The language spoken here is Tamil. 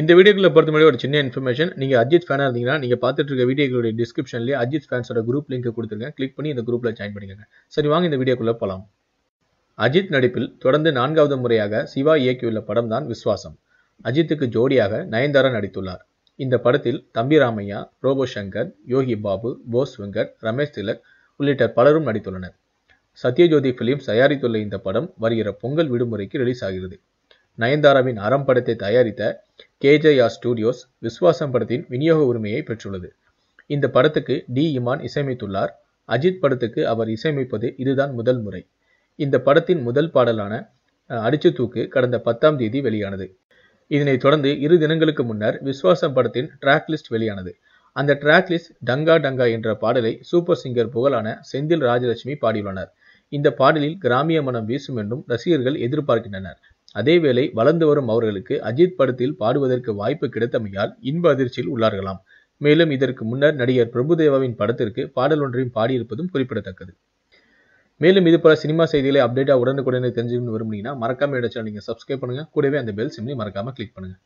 இந்த வீடியோக்குள்ள பொறுத்த மாதிரி ஒரு சின்ன இன்ஃபர்மேஷன் நீங்கள் அஜித் ஃபேனாக இருந்தீங்கன்னா நீங்கள் பார்த்துட்டு இருக்க வீடியோக்களுடைய டிஸ்கிரிப்ஷன்லேயே அஜித் ஃபேன்ஸோட குரூப் லிங்க் கொடுத்துருக்கேன் கிளிக் பண்ணி இந்த குரூப்பில் ஜாயின் பண்ணிக்கோங்க சரி வாங்க இந்த வீடியோக்குள்ளே போகலாம் அஜித் நடிப்பில் தொடர்ந்து நான்காவது முறையாக சிவா இயக்கியுள்ள படம் தான் விஸ்வாசம் அஜித்துக்கு ஜோடியாக நயன்தாரா நடித்துள்ளார் இந்த படத்தில் தம்பி ராமையா ரோபோ சங்கர் யோகி பாபு போஸ் வெங்கட் ரமேஷ் திலக் உள்ளிட்ட பலரும் நடித்துள்ளனர் சத்யஜோதி பிலிம்ஸ் தயாரித்துள்ள இந்த படம் வருகிற பொங்கல் விடுமுறைக்கு ரிலீஸ் ஆகிறது நயன்தாராவின் அறம் படத்தை தயாரித்த கேஜேஆர் ஸ்டுடியோஸ் விஸ்வாசம் படத்தின் விநியோக உரிமையை பெற்றுள்ளது இந்த படத்துக்கு டி இமான் இசையமைத்துள்ளார் அஜித் படத்துக்கு அவர் இசையமைப்பது இதுதான் முதல் முறை இந்த படத்தின் முதல் பாடலான அடிச்சு தூக்கு கடந்த பத்தாம் தேதி வெளியானது இதனை தொடர்ந்து இரு தினங்களுக்கு முன்னர் விஸ்வாசம் படத்தின் டிராக் லிஸ்ட் வெளியானது அந்த டிராக் லிஸ்ட் டங்கா டங்கா என்ற பாடலை சூப்பர் சிங்கர் புகழான செந்தில் ராஜலட்சுமி பாடியுள்ளனர் இந்த பாடலில் கிராமிய மனம் வீசும் என்றும் ரசிகர்கள் எதிர்பார்க்கின்றனர் அதேவேளை வளர்ந்து வரும் அவர்களுக்கு அஜித் படத்தில் பாடுவதற்கு வாய்ப்பு கிடைத்தமையால் இன்ப அதிர்ச்சியில் உள்ளார்களாம் மேலும் இதற்கு முன்னர் நடிகர் பிரபுதேவாவின் படத்திற்கு பாடல் ஒன்றையும் பாடியிருப்பதும் குறிப்பிடத்தக்கது மேலும் இது போல சினிமா செய்திகளை அப்டேட்டாக உடனுக்குடனே தெரிஞ்சுக்கணும்னு விரும்புனீங்கன்னா மறக்காம எடுத்து நீங்கள் சப்ஸ்கிரைப் பண்ணுங்கள் கூடவே அந்த பெல் சிம்னி மறக்காமல் கிளிக் பண்ணுங்கள்